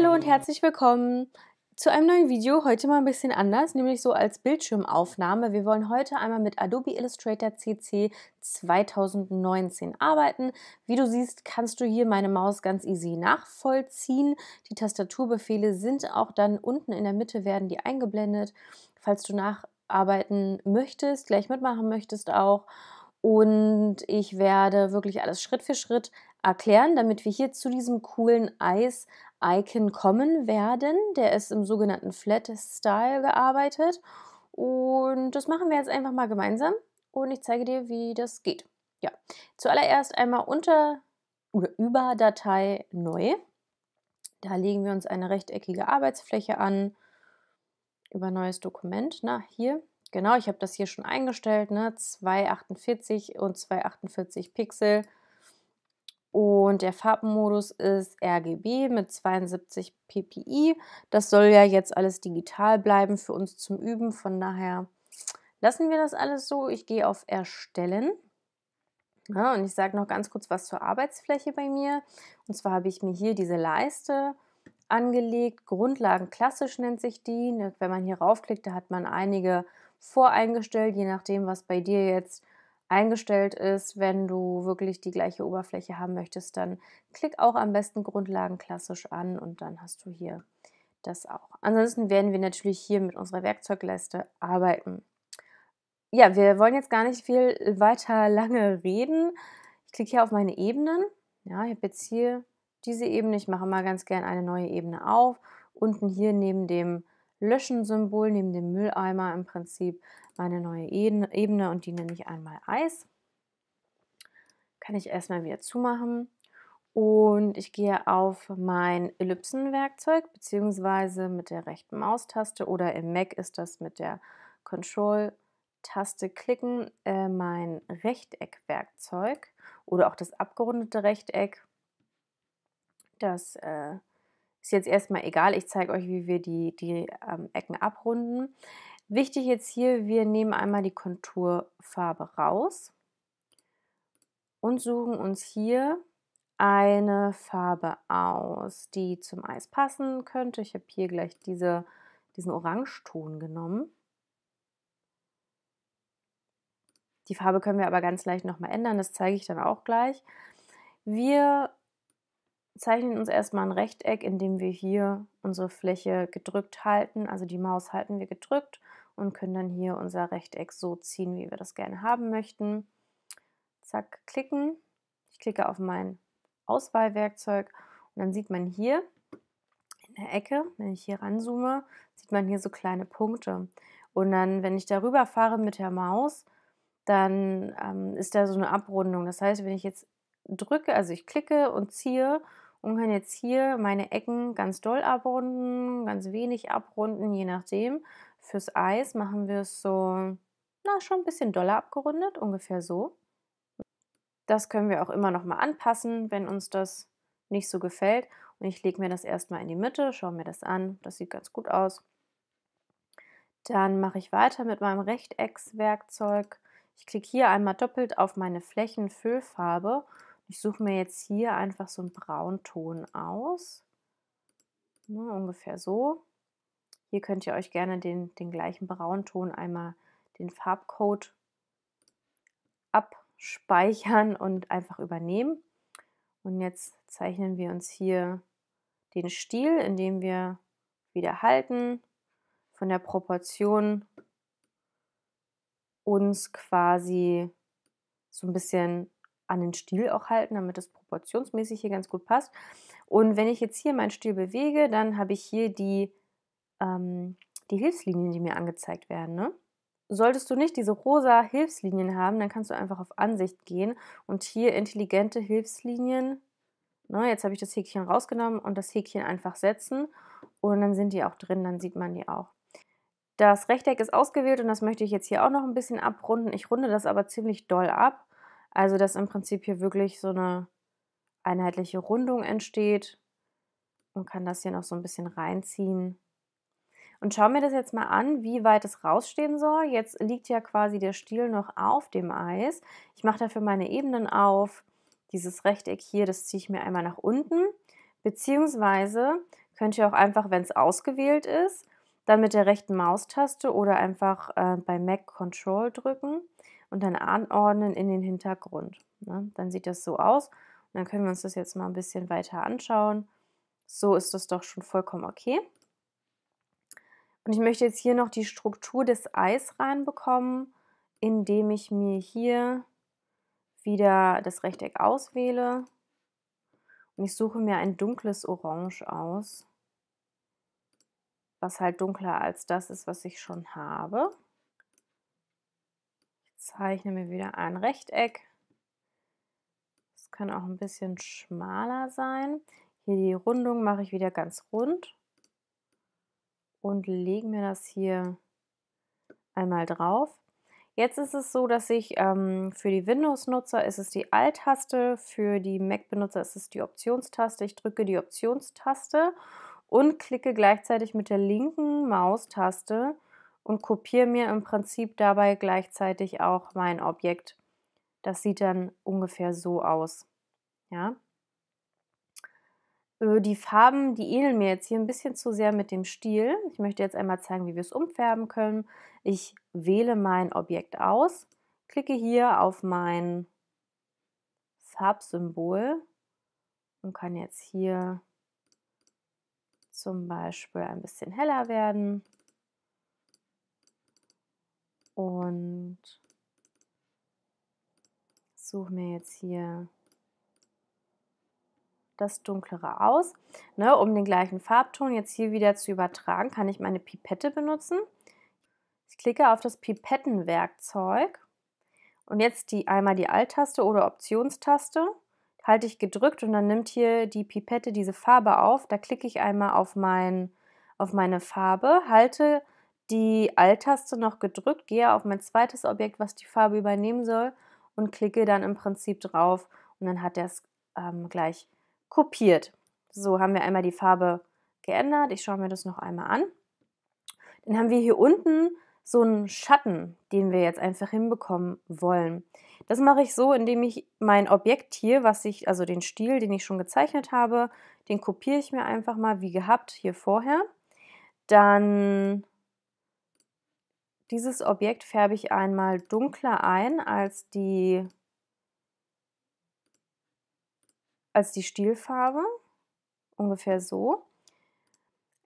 hallo und herzlich willkommen zu einem neuen Video. Heute mal ein bisschen anders, nämlich so als Bildschirmaufnahme. Wir wollen heute einmal mit Adobe Illustrator CC 2019 arbeiten. Wie du siehst, kannst du hier meine Maus ganz easy nachvollziehen. Die Tastaturbefehle sind auch dann unten in der Mitte, werden die eingeblendet. Falls du nacharbeiten möchtest, gleich mitmachen möchtest auch. Und ich werde wirklich alles Schritt für Schritt erklären, damit wir hier zu diesem coolen Eis Icon kommen werden. Der ist im sogenannten Flat Style gearbeitet. Und das machen wir jetzt einfach mal gemeinsam. Und ich zeige dir, wie das geht. Ja, zuallererst einmal unter oder über Datei neu. Da legen wir uns eine rechteckige Arbeitsfläche an. Über neues Dokument. Na, hier. Genau, ich habe das hier schon eingestellt. Ne? 248 und 248 Pixel. Und der Farbmodus ist RGB mit 72 ppi. Das soll ja jetzt alles digital bleiben für uns zum Üben. Von daher lassen wir das alles so. Ich gehe auf Erstellen. Ja, und ich sage noch ganz kurz was zur Arbeitsfläche bei mir. Und zwar habe ich mir hier diese Leiste angelegt. Grundlagen klassisch nennt sich die. Wenn man hier raufklickt, da hat man einige voreingestellt, je nachdem, was bei dir jetzt eingestellt ist. Wenn du wirklich die gleiche Oberfläche haben möchtest, dann klick auch am besten Grundlagen klassisch an und dann hast du hier das auch. Ansonsten werden wir natürlich hier mit unserer Werkzeugleiste arbeiten. Ja, wir wollen jetzt gar nicht viel weiter lange reden. Ich klicke hier auf meine Ebenen. Ja, ich habe jetzt hier diese Ebene. Ich mache mal ganz gern eine neue Ebene auf. Unten hier neben dem Löschen-Symbol, neben dem Mülleimer im Prinzip, meine neue Ebene und die nenne ich einmal Eis. Kann ich erstmal wieder zumachen. Und ich gehe auf mein Ellipsenwerkzeug, bzw. mit der rechten Maustaste oder im Mac ist das mit der Control-Taste klicken, äh, mein Rechteckwerkzeug oder auch das abgerundete Rechteck. Das äh, ist jetzt erstmal egal. Ich zeige euch, wie wir die, die ähm, Ecken abrunden. Wichtig jetzt hier, wir nehmen einmal die Konturfarbe raus und suchen uns hier eine Farbe aus, die zum Eis passen könnte. Ich habe hier gleich diese, diesen Orangeton genommen. Die Farbe können wir aber ganz leicht nochmal ändern, das zeige ich dann auch gleich. Wir zeichnen uns erstmal ein Rechteck, indem wir hier unsere Fläche gedrückt halten. Also die Maus halten wir gedrückt und können dann hier unser Rechteck so ziehen, wie wir das gerne haben möchten. Zack, klicken. Ich klicke auf mein Auswahlwerkzeug und dann sieht man hier in der Ecke, wenn ich hier ranzoome, sieht man hier so kleine Punkte. Und dann, wenn ich darüber fahre mit der Maus, dann ähm, ist da so eine Abrundung. Das heißt, wenn ich jetzt drücke, also ich klicke und ziehe und kann jetzt hier meine Ecken ganz doll abrunden, ganz wenig abrunden, je nachdem. Fürs Eis machen wir es so, na, schon ein bisschen doller abgerundet, ungefähr so. Das können wir auch immer noch mal anpassen, wenn uns das nicht so gefällt. Und ich lege mir das erstmal in die Mitte, schaue mir das an, das sieht ganz gut aus. Dann mache ich weiter mit meinem Rechteckswerkzeug. Ich klicke hier einmal doppelt auf meine Flächenfüllfarbe ich suche mir jetzt hier einfach so einen Braunton aus. Ne, ungefähr so. Hier könnt ihr euch gerne den, den gleichen Braunton einmal den Farbcode abspeichern und einfach übernehmen. Und jetzt zeichnen wir uns hier den Stil, indem wir wieder halten, von der Proportion uns quasi so ein bisschen an den Stiel auch halten, damit das proportionsmäßig hier ganz gut passt. Und wenn ich jetzt hier meinen Stiel bewege, dann habe ich hier die, ähm, die Hilfslinien, die mir angezeigt werden. Ne? Solltest du nicht diese rosa Hilfslinien haben, dann kannst du einfach auf Ansicht gehen und hier intelligente Hilfslinien, ne, jetzt habe ich das Häkchen rausgenommen und das Häkchen einfach setzen und dann sind die auch drin, dann sieht man die auch. Das Rechteck ist ausgewählt und das möchte ich jetzt hier auch noch ein bisschen abrunden. Ich runde das aber ziemlich doll ab also, dass im Prinzip hier wirklich so eine einheitliche Rundung entsteht und kann das hier noch so ein bisschen reinziehen. Und schaue mir das jetzt mal an, wie weit es rausstehen soll. Jetzt liegt ja quasi der Stiel noch auf dem Eis. Ich mache dafür meine Ebenen auf. Dieses Rechteck hier, das ziehe ich mir einmal nach unten. Beziehungsweise könnt ihr auch einfach, wenn es ausgewählt ist, dann mit der rechten Maustaste oder einfach äh, bei Mac Control drücken und dann anordnen in den Hintergrund. Ne? Dann sieht das so aus. Und dann können wir uns das jetzt mal ein bisschen weiter anschauen. So ist das doch schon vollkommen okay. Und ich möchte jetzt hier noch die Struktur des Eis reinbekommen, indem ich mir hier wieder das Rechteck auswähle. Und ich suche mir ein dunkles Orange aus, was halt dunkler als das ist, was ich schon habe zeichne mir wieder ein Rechteck. Das kann auch ein bisschen schmaler sein. Hier die Rundung mache ich wieder ganz rund und lege mir das hier einmal drauf. Jetzt ist es so, dass ich ähm, für die Windows-Nutzer ist es die Alt-Taste, für die Mac-Benutzer ist es die Optionstaste. Ich drücke die Optionstaste und klicke gleichzeitig mit der linken Maustaste und kopiere mir im Prinzip dabei gleichzeitig auch mein Objekt. Das sieht dann ungefähr so aus. Ja. Äh, die Farben, die ähneln mir jetzt hier ein bisschen zu sehr mit dem Stil. Ich möchte jetzt einmal zeigen, wie wir es umfärben können. Ich wähle mein Objekt aus, klicke hier auf mein Farbsymbol und kann jetzt hier zum Beispiel ein bisschen heller werden und suche mir jetzt hier das dunklere aus. Ne, um den gleichen Farbton jetzt hier wieder zu übertragen, kann ich meine Pipette benutzen. Ich klicke auf das Pipettenwerkzeug und jetzt die, einmal die Alt-Taste oder Optionstaste halte ich gedrückt und dann nimmt hier die Pipette diese Farbe auf. Da klicke ich einmal auf, mein, auf meine Farbe, halte die Alt-Taste noch gedrückt, gehe auf mein zweites Objekt, was die Farbe übernehmen soll und klicke dann im Prinzip drauf und dann hat er es ähm, gleich kopiert. So haben wir einmal die Farbe geändert. Ich schaue mir das noch einmal an. Dann haben wir hier unten so einen Schatten, den wir jetzt einfach hinbekommen wollen. Das mache ich so, indem ich mein Objekt hier, was ich, also den Stil, den ich schon gezeichnet habe, den kopiere ich mir einfach mal wie gehabt hier vorher. Dann dieses Objekt färbe ich einmal dunkler ein als die, als die Stielfarbe, ungefähr so.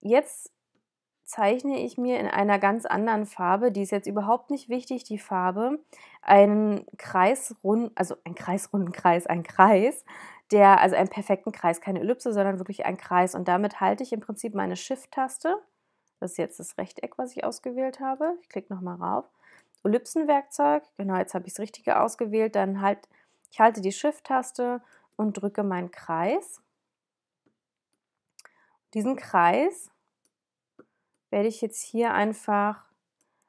Jetzt zeichne ich mir in einer ganz anderen Farbe, die ist jetzt überhaupt nicht wichtig, die Farbe, einen kreisrunden, also einen kreisrunden Kreis, einen Kreis, der, also einen perfekten Kreis, keine Ellipse, sondern wirklich einen Kreis. Und damit halte ich im Prinzip meine Shift-Taste das ist jetzt das Rechteck, was ich ausgewählt habe. Ich klicke nochmal rauf. Ellipsenwerkzeug, genau, jetzt habe ich das Richtige ausgewählt. Dann halt, ich halte die Shift-Taste und drücke meinen Kreis. Diesen Kreis werde ich jetzt hier einfach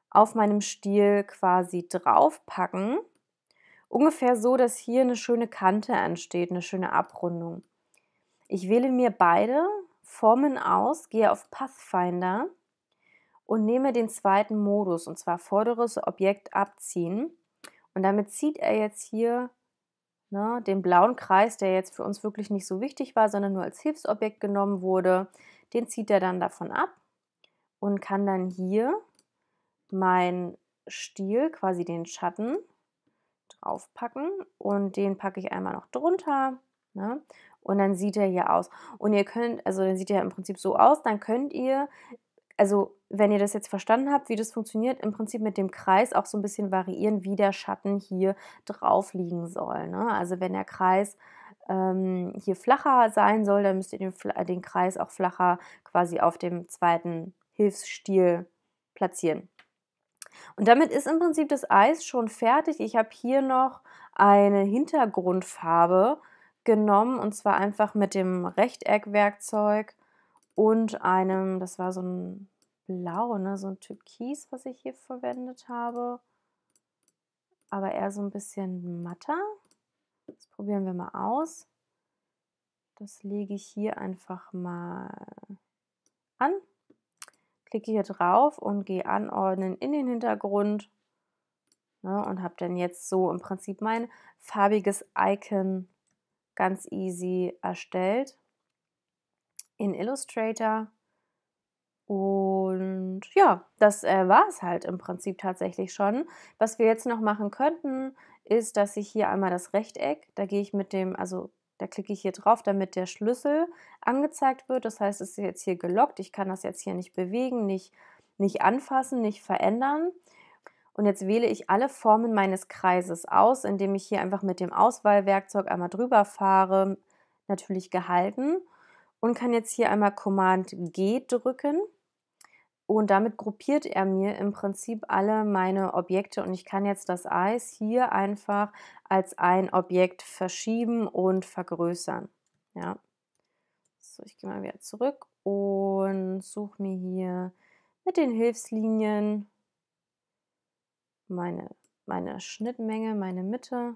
auf meinem Stiel quasi draufpacken. Ungefähr so, dass hier eine schöne Kante entsteht, eine schöne Abrundung. Ich wähle mir beide Formen aus, gehe auf Pathfinder und nehme den zweiten Modus und zwar vorderes Objekt abziehen. Und damit zieht er jetzt hier ne, den blauen Kreis, der jetzt für uns wirklich nicht so wichtig war, sondern nur als Hilfsobjekt genommen wurde, den zieht er dann davon ab und kann dann hier meinen Stiel, quasi den Schatten, draufpacken und den packe ich einmal noch drunter. Ne? Und dann sieht er hier aus. Und ihr könnt, also dann sieht er im Prinzip so aus, dann könnt ihr also wenn ihr das jetzt verstanden habt, wie das funktioniert, im Prinzip mit dem Kreis auch so ein bisschen variieren, wie der Schatten hier drauf liegen soll. Ne? Also wenn der Kreis ähm, hier flacher sein soll, dann müsst ihr den, den Kreis auch flacher quasi auf dem zweiten Hilfsstiel platzieren. Und damit ist im Prinzip das Eis schon fertig. Ich habe hier noch eine Hintergrundfarbe genommen und zwar einfach mit dem Rechteckwerkzeug und einem, das war so ein Blau, ne? so ein Türkis, was ich hier verwendet habe. Aber eher so ein bisschen matter. Das probieren wir mal aus. Das lege ich hier einfach mal an. Klicke hier drauf und gehe anordnen in den Hintergrund. Ne, und habe dann jetzt so im Prinzip mein farbiges Icon ganz easy erstellt in Illustrator. Und und ja, das äh, war es halt im Prinzip tatsächlich schon. Was wir jetzt noch machen könnten, ist, dass ich hier einmal das Rechteck, da gehe ich mit dem, also da klicke ich hier drauf, damit der Schlüssel angezeigt wird. Das heißt, es ist jetzt hier gelockt. Ich kann das jetzt hier nicht bewegen, nicht, nicht anfassen, nicht verändern. Und jetzt wähle ich alle Formen meines Kreises aus, indem ich hier einfach mit dem Auswahlwerkzeug einmal drüber fahre, natürlich gehalten und kann jetzt hier einmal Command G drücken und damit gruppiert er mir im Prinzip alle meine Objekte und ich kann jetzt das Eis hier einfach als ein Objekt verschieben und vergrößern. Ja. So, ich gehe mal wieder zurück und suche mir hier mit den Hilfslinien meine, meine Schnittmenge, meine Mitte.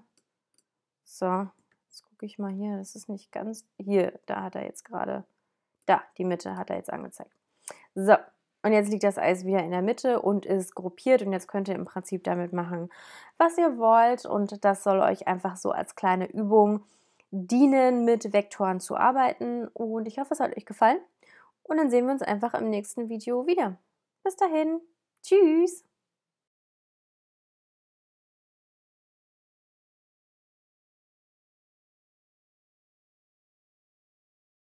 So, jetzt gucke ich mal hier, das ist nicht ganz, hier, da hat er jetzt gerade, da, die Mitte hat er jetzt angezeigt. So, und jetzt liegt das Eis wieder in der Mitte und ist gruppiert und jetzt könnt ihr im Prinzip damit machen, was ihr wollt. Und das soll euch einfach so als kleine Übung dienen, mit Vektoren zu arbeiten. Und ich hoffe, es hat euch gefallen. Und dann sehen wir uns einfach im nächsten Video wieder. Bis dahin. Tschüss.